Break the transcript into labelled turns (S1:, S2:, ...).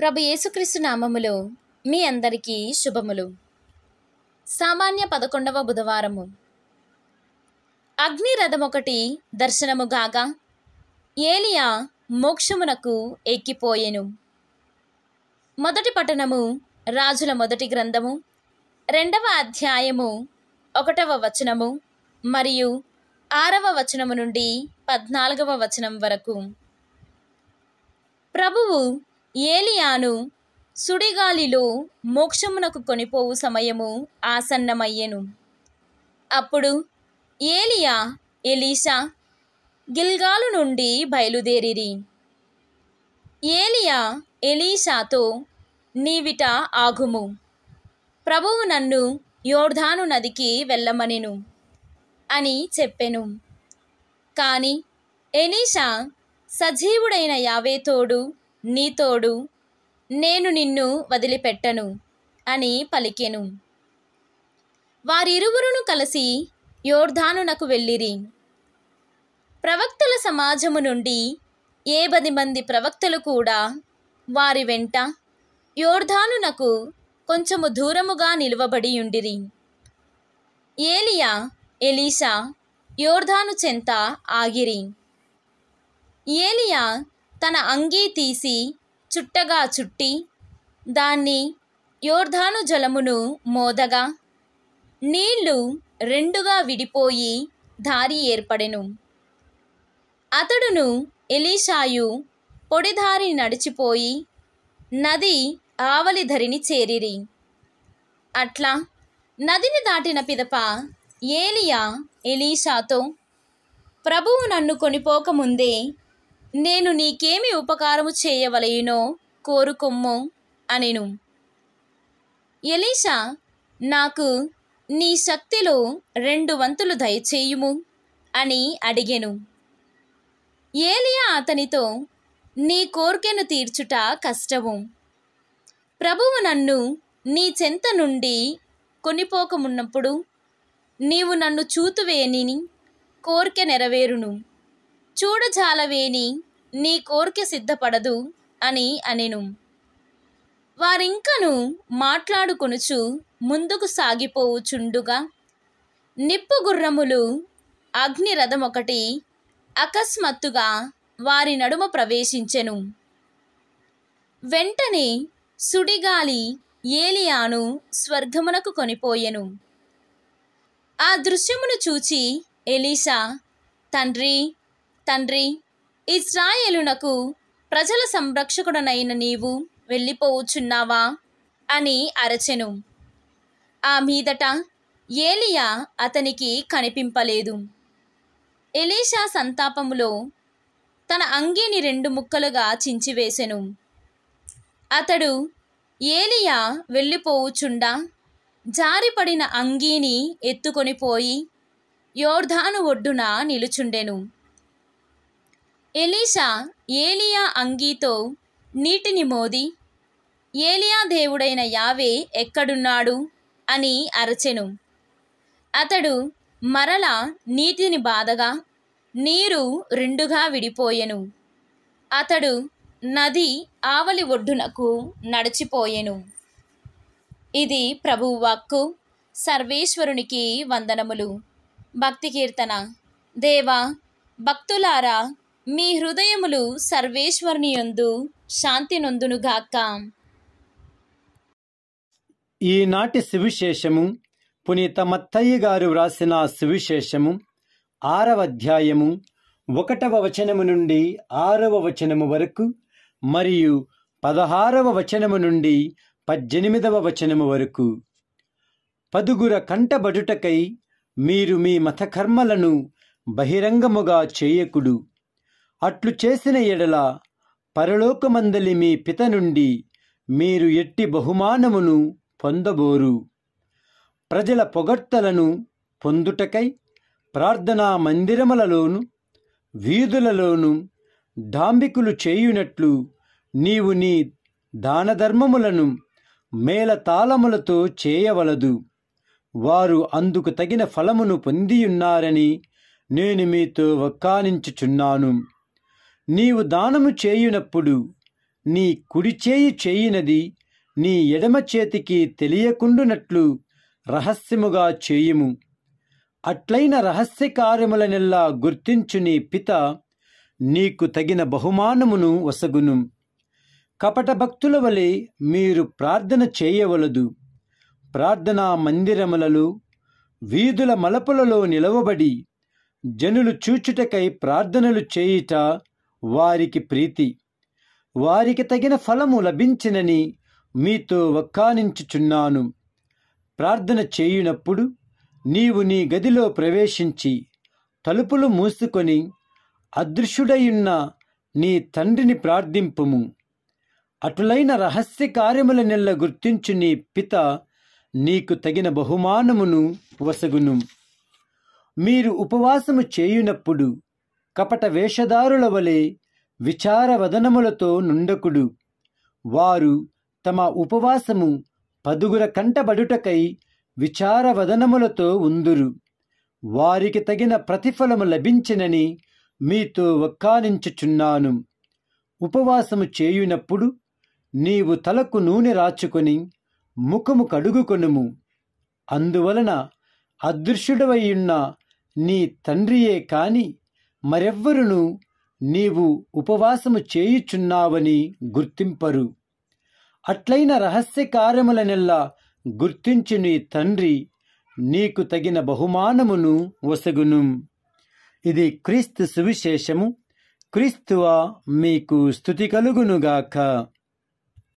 S1: ప్రభు యేసుక్రీస్తు నామములు మీ అందరికీ శుభములు సామాన్య పదకొండవ బుధవారము అగ్నిరథం ఒకటి దర్శనము గాగా ఏలియా మోక్షమునకు ఎక్కిపోయెను మొదటి పట్టణము రాజుల మొదటి గ్రంథము రెండవ అధ్యాయము ఒకటవ వచనము మరియు ఆరవ వచనము నుండి పద్నాలుగవ వచనం వరకు ప్రభువు ఏలియాను సుడిగాలిలో మోక్షమునకు కొనిపోవు సమయము ఆసన్నమయ్యెను అప్పుడు ఏలియా ఎలీషా గిల్గాలు నుండి బయలుదేరిరి ఏలియా ఎలీషాతో నీవిట ఆగుము ప్రభువు నన్ను యోర్ధాను నదికి వెళ్ళమనెను అని చెప్పెను కానీ ఎలీషా సజీవుడైన యావేతోడు నీ తోడు నేను నిన్ను వదిలిపెట్టను అని పలికెను వారిరువురును కలిసి యోర్ధానునకు వెళ్ళిరి ప్రవక్తల సమాజము నుండి ఏ పది మంది ప్రవక్తలు కూడా వారి వెంట యోర్ధానునకు కొంచెము దూరముగా నిలువబడి ఉండిరి ఏలియా ఎలీషా యోర్ధాను చెంత ఆగిరి ఏలియా తన అంగీ తీసి చుట్టగా చుట్టి దాన్ని యోర్ధాను జలమును మోదగా నీళ్లు రెండుగా విడిపోయి దారి ఏర్పడెను అతడును ఎలీషాయు పొడిదారి నడిచిపోయి నది ఆవలి ధరిని చేరిరి అట్లా నదిని దాటిన పిదప ఏలియా ఎలీషాతో ప్రభువు నన్ను కొనిపోకముందే నేను నీకేమి ఉపకారము చేయవలయునో కోరుకొమ్ము అనెను ఎలీషా నాకు నీ శక్తిలో రెండు వంతులు దయచేయుము అని అడిగెను ఏలియా అతనితో నీ కోరికను తీర్చుట కష్టము ప్రభువు నన్ను నీ చెంత నుండి కొనిపోకమున్నప్పుడు నీవు నన్ను చూతువేని కోరిక నెరవేరును చూడు జాలవేని నీ కోరిక సిద్ధపడదు అని అనెను వారింకను మాట్లాడుకొనుచు ముందుకు సాగిపోవుచుండుగా నిప్పు గుర్రములు అగ్నిరథం ఒకటి అకస్మాత్తుగా వారి నడుమ ప్రవేశించెను వెంటనే సుడిగాలి ఏలియాను స్వర్గమునకు కొనిపోయెను ఆ దృశ్యమును చూచి ఎలీసా తండ్రి తండ్రి ఇజ్రాయేలునకు ప్రజల సంరక్షకుడనైన నీవు వెళ్ళిపోవుచున్నావా అని అరచెను ఆ మీదట ఏలియా అతనికి కనిపింపలేదు ఎలీషా సంతాపములో తన అంగీని రెండు ముక్కలుగా చించివేశెను అతడు ఏలియా వెళ్ళిపోవుచుండా జారిపడిన అంగీని ఎత్తుకొని పోయి యోర్ధాను ఒడ్డున నిలుచుండెను ఎలీషా ఏలియా అంగీతో నీటిని మోది ఏలియా దేవుడైన యావే ఎక్కడున్నాడు అని అరచెను అతడు మరల నీటిని బాధగా నీరు రెండుగా విడిపోయెను అతడు నది ఆవలి ఒడ్డునకు నడిచిపోయెను ఇది ప్రభువు వాక్కు సర్వేశ్వరునికి వందనములు భక్తి కీర్తన దేవా భక్తులారా మీ హృదయములు సర్వేశ్వరుని యందు శాంతి నొందునుగాక
S2: ఈనాటి సువిశేషము పునీత మత్తయ్య గారు వ్రాసిన సువిశేషము ఆరవ అధ్యాయము ఒకటవ వచనము నుండి ఆరవ వచనము వరకు మరియు పదహారవ వచనము నుండి పద్దెనిమిదవ వచనము వరకు పదుగుర కంటబడుటకై మీరు మీ మతకర్మలను బహిరంగముగా చేయకుడు అట్లు చేసిన ఎడల పరలోకమందలి మీ పిత నుండి మీరు ఎట్టి బహుమానమును పొందబోరు ప్రజల పొగడ్తలను పొందుటకై ప్రార్థనా మందిరములలోను వీధులలోను డాంబికులు చేయునట్లు నీవు నీ దానధర్మములను మేలతాళములతో చేయవలదు వారు అందుకు తగిన ఫలమును పొందియున్నారని నేను మీతో వక్కానించుచున్నాను నీవు దానము చేయునప్పుడు నీ కుడి చేయి చేయినది నీ ఎడమ చేతికి తెలియకుండునట్లు రహస్యముగా చేయుము అట్లైన రహస్య కార్యములనెల్లా గుర్తించు నీ పిత నీకు తగిన బహుమానమును వసగును కపట భక్తుల వలె మీరు ప్రార్థన చేయవలదు ప్రార్థనా మందిరములలో వీధుల మలపులలో నిలవబడి జనులు చూచుటకై ప్రార్థనలు చేయుట వారికి ప్రీతి వారికి తగిన ఫలము లభించినని మీతో వక్కానించుచున్నాను ప్రార్థన చేయునప్పుడు నీవు నీ గదిలో ప్రవేశించి తలుపులు మూసుకొని అదృశ్యుడయున్న నీ తండ్రిని ప్రార్థింపుము అటులైన రహస్య కార్యముల నెల గుర్తించు నీ పిత నీకు తగిన బహుమానమును వసగును మీరు ఉపవాసము చేయునప్పుడు కపట వేషధారుల వలె విచారవదనములతో నుండకుడు వారు తమ ఉపవాసము పదుగుర కంటబడుటకై విచారవదనములతో ఉందురు వారికి తగిన ప్రతిఫలము లభించినని మీతో ఒక్కానించుచున్నాను ఉపవాసము చేయునప్పుడు నీవు తలకు నూనె రాచుకొని ముఖము కడుగుకొనుము అందువలన అదృశ్యుడవయ్యున్న నీ తండ్రియే కాని మరెవ్వరును నీవు ఉపవాసము చేయుచున్నావని గుర్తింపరు అట్లైన రహస్య కార్యములనెల్లా గుర్తించు నీ తండ్రి నీకు తగిన బహుమానమును వసగును ఇది క్రీస్తు సువిశేషము క్రీస్తువా మీకు స్థుతి కలుగునుగాక